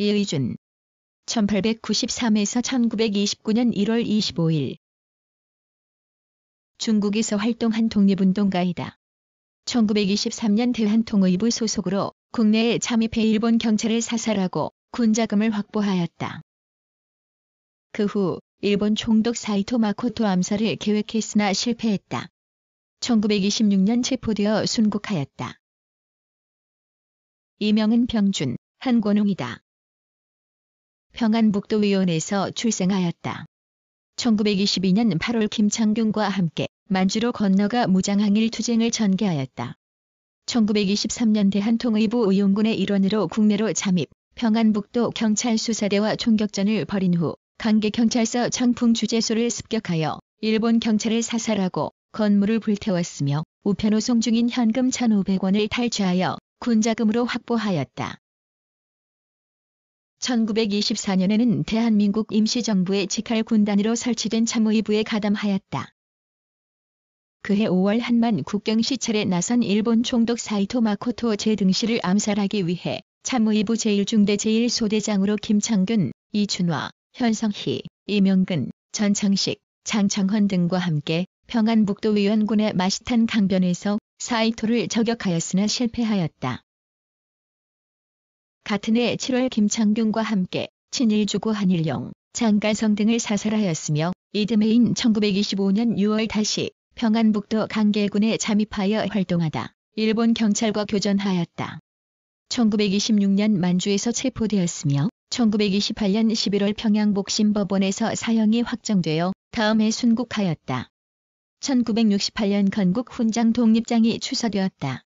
이의준 1893에서 1929년 1월 25일 중국에서 활동한 독립운동가이다. 1923년 대한통의부 소속으로 국내에 참입해 일본 경찰을 사살하고 군자금을 확보하였다. 그 후 일본 총독 사이토 마코토 암살을 계획했으나 실패했다. 1926년 체포되어 순국하였다. 이명은 병준, 한권웅이다. 평안북도위원회에서 출생하였다. 1922년 8월 김창균과 함께 만주로 건너가 무장항일 투쟁을 전개하였다. 1923년 대한통일부 의용군의 일원으로 국내로 잠입, 평안북도 경찰 수사대와 총격전을 벌인 후 강계경찰서 청풍 주재소를 습격하여 일본 경찰을 사살하고 건물을 불태웠으며 우편호 송중인 현금 1,500원을 탈취하여 군자금으로 확보하였다. 1924년에는 대한민국 임시정부의 직할 군단으로 설치된 참의부에 가담하였다. 그해 5월 한만 국경 시찰에 나선 일본 총독 사이토 마코토 제등시를 암살하기 위해 참의부 제1중대 제1소대장으로 김창균, 이춘화, 현성희, 이명근, 전창식, 장창헌 등과 함께 평안북도 위원군의 마시탄 강변에서 사이토를 저격하였으나 실패하였다. 같은 해 7월 김창균과 함께 친일주고 한일령 장가성 등을 사살하였으며 이듬해인 1925년 6월 다시 평안북도 강계군에 잠입하여 활동하다 일본 경찰과 교전하였다. 1926년 만주에서 체포되었으며 1928년 11월 평양복심법원에서 사형이 확정되어 다음해 순국하였다. 1968년 건국 훈장 독립장이 추서되었다.